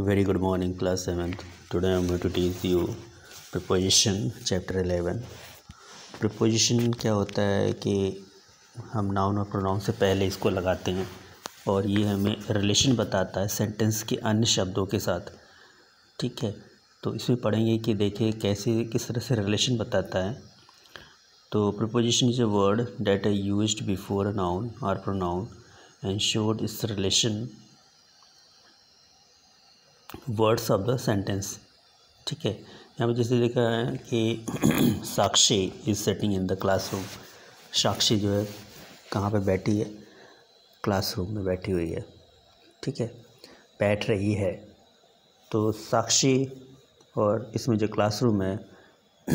good morning class class today I am going to teach you preposition chapter 11 preposition क्या होता है कि हम नाउन और प्रोनाउन से पहले इसको लगाते हैं और ये हमें रिलेशन बताता है सेंटेंस के अन्य शब्दों के साथ ठीक है तो इसमें पढ़ेंगे कि देखिए कैसे किस तरह से रिलेशन बताता है तो preposition is a word that I use before a noun और pronoun and showed its relation words of the sentence ठीक है यहाँ पर जैसे देखा है कि Sakshi is sitting in the classroom Sakshi जो है कहाँ पे बैठी है क्लासरूम में बैठी हुई है ठीक है बैठ रही है तो साक्षी और इसमें जो क्लासरूम है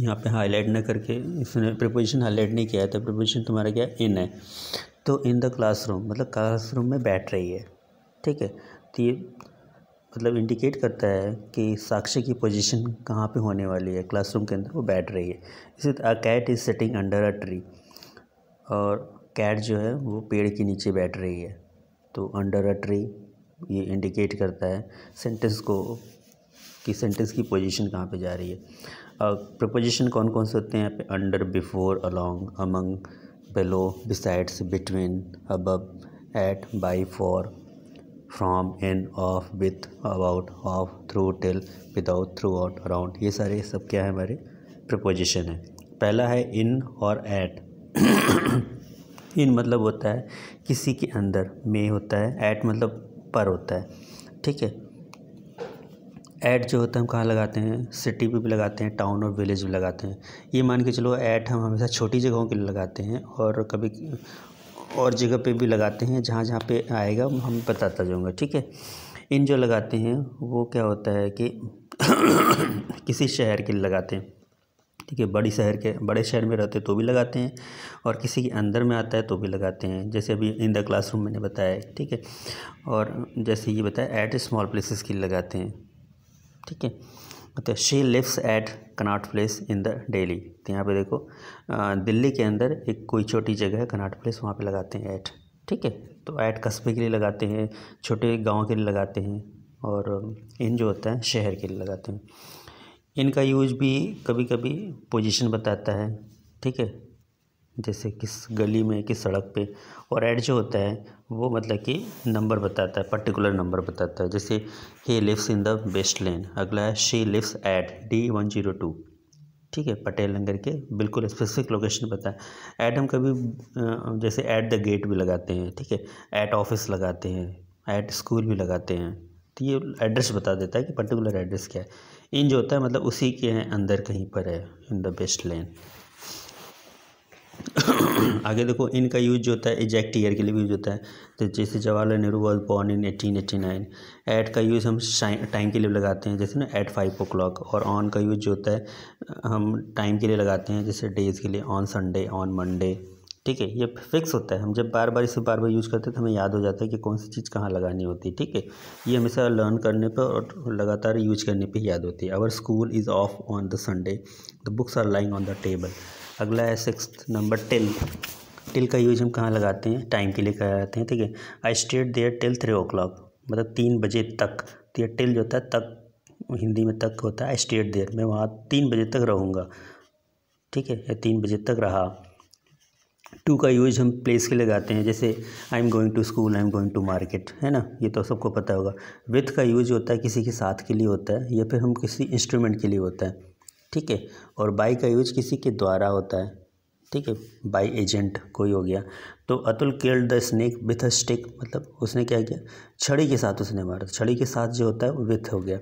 यहाँ पे हाईलाइट ना करके इसने प्रिपोजिशन हाईलाइट नहीं किया है तो प्रिपोजिशन तुम्हारा क्या इन है तो इन द क्लासरूम मतलब क्लासरूम में बैठ रही है ठीक है ये मतलब इंडिकेट करता है कि साक्ष्य की पोजीशन कहाँ पे होने वाली है क्लासरूम के अंदर वो बैठ रही है इसी a cat is sitting under a tree और कैट जो है वो पेड़ के नीचे बैठ रही है तो अंडर अ ट्री ये इंडिकेट करता है सेंटेंस को कि सेंटेंस की पोजीशन कहाँ पे जा रही है प्रपोजिशन कौन कौन से होते हैं यहाँ पे under before along among below besides between above at by for from and of with about of through till without throughout around ये सारे सब क्या है हमारे प्रपोजिशन है पहला है इन और एट इन मतलब होता है किसी के अंदर में होता है एट मतलब पर होता है ठीक है ऐट जो होता है हम कहाँ लगाते हैं सिटी पे भी लगाते हैं टाउन और विलेज भी लगाते हैं ये मान के चलो ऐट हम हमेशा छोटी जगहों के लिए लगाते हैं और कभी और जगह पे भी लगाते हैं जहाँ जहाँ पे आएगा हम बताता जाऊँगा ठीक है इन जो लगाते हैं वो क्या होता है कि किसी शहर के लगाते हैं ठीक है बड़ी शहर के बड़े शहर में रहते तो भी लगाते हैं और किसी के अंदर में आता है तो भी लगाते हैं जैसे अभी इन द क्लासरूम मैंने बताया ठीक है और जैसे ये बताया एट स्मॉल प्लेसेस के लिए लगाते हैं ठीक है तो she lives at Connaught Place in the Delhi तो यहाँ पे देखो दिल्ली के अंदर एक कोई छोटी जगह है कनाट प्लेस वहाँ पे लगाते हैं ऐट ठीक है तो ऐट कस्बे के लिए लगाते हैं छोटे गांव के लिए लगाते हैं और इन जो होता है शहर के लिए लगाते हैं इनका यूज भी कभी कभी पोजीशन बताता है ठीक है जैसे किस गली में किस सड़क पे और ऐड जो होता है वो मतलब कि नंबर बताता है पर्टिकुलर नंबर बताता है जैसे he lives in the best lane अगला है she lives at D one zero two ठीक है पटेल नगर के बिल्कुल स्पेसिफिक लोकेशन पता है ऐड हम कभी जैसे ऐट द गेट भी लगाते हैं ठीक है ऐट ऑफिस लगाते हैं ऐट स्कूल भी लगाते हैं तो ये एड्रेस बता देता है कि पर्टिकुलर एड्रेस क्या है इन जो होता है मतलब उसी के अंदर कहीं पर है इन द बेस्ट लेन आगे देखो इनका यूज जो होता है एजैक्ट ईयर के लिए भी यूज होता है तो जैसे Jawaharlal Nehru was born in eighteen eighty nine at का यूज़ हम टाइम के लिए लगाते हैं जैसे ना एट फाइव ओ क्लॉक और ऑन का यूज जो होता है हम टाइम के लिए लगाते हैं जैसे डेज के लिए ऑन संडे ऑन मंडे ठीक है ये फिक्स होता है हम जब बार बार इसे बार बार यूज़ करते हैं तो हमें याद हो जाता है कि कौन सी चीज़ कहाँ लगानी होती है ठीक है ये हमेशा लर्न करने पर और लगातार यूज करने पर याद होती है our school is off on the Sunday the books are lying on the table अगला है सिक्स नंबर टिल टिल का यूज हम कहाँ लगाते हैं टाइम के लिए कराते हैं ठीक है I stayed there till three o'clock मतलब तीन बजे तक तो ये टिल जो होता है तक हिंदी में तक होता है आई स्टेट देयर मैं वहाँ तीन बजे तक रहूँगा ठीक है या तीन बजे तक रहा टू का यूज हम प्लेस के लगाते हैं जैसे I am going to school I am going to market है ना ये तो सबको पता होगा विथ का यूज होता है किसी के साथ के लिए होता है या फिर हम किसी इंस्ट्रूमेंट के लिए होता है ठीक है और बाई का यूज किसी के द्वारा होता है ठीक है बाई एजेंट कोई हो गया तो Atul killed the snake with a stick मतलब उसने क्या किया छड़ी के साथ उसने मारा छड़ी के साथ जो होता है वो विथ हो गया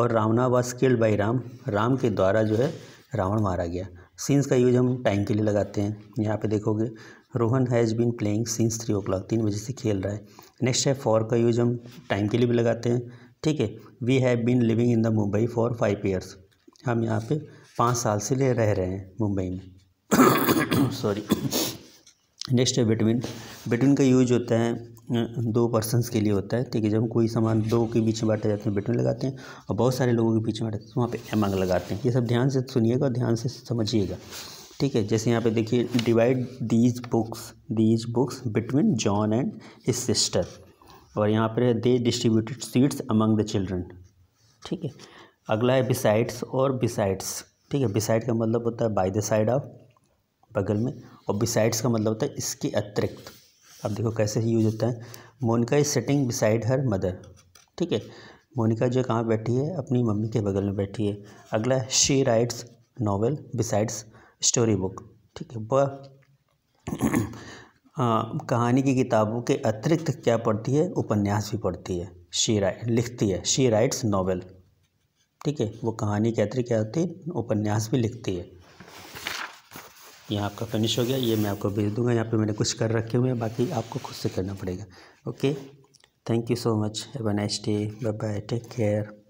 और Ravana was killed by Ram Ram के द्वारा जो है रावण मारा गया सीन्स का यूज हम टाइम के लिए लगाते हैं यहाँ पे देखोगे Rohan has been playing since three o'clock तीन बजे से खेल रहा है नेक्स्ट है फॉर का यूज हम टाइम के लिए भी लगाते हैं ठीक है we have been living in the Mumbai for five years हम यहाँ पे पाँच साल से ले रह रहे हैं मुंबई में सॉरी नेक्स्ट है बिटविन बिटविन का यूज होता है दो पर्सनस के लिए होता है ठीक है जब कोई सामान दो के बीच में बांटे जाते हैं बिटविन लगाते हैं और बहुत सारे लोगों के बीच में बांटे जाते हैं वहाँ पर एमंग लगाते हैं ये सब ध्यान से सुनिएगा और ध्यान से समझिएगा ठीक है जैसे यहाँ पे देखिए divide these books these books between John and his sister और यहाँ पर they distributed sweets among the children ठीक है अगला है बिसाइड्स और बिसाइड्स ठीक है बिसाइड का मतलब होता है बाय द साइड ऑफ बगल में और बिसाइड्स का मतलब होता है इसके अतिरिक्त अब देखो कैसे यूज होता है Monika is sitting beside her mother ठीक है मोनिका जो कहाँ बैठी है अपनी मम्मी के बगल में बैठी है अगला she writes novel besides story book ठीक है वह हाँ, कहानी की किताबों के अतिरिक्त क्या पढ़ती है उपन्यास भी पढ़ती है शी राइट लिखती है शी राइट्स नावल ठीक है वो कहानी कहती क्या होती है उपन्यास भी लिखती है यहाँ आपका फिनिश हो गया ये मैं आपको भेज दूँगा यहाँ पे मैंने कुछ कर रखे हुए हैं बाकी आपको खुद से करना पड़ेगा okay thank you so much have a nice day bye bye take care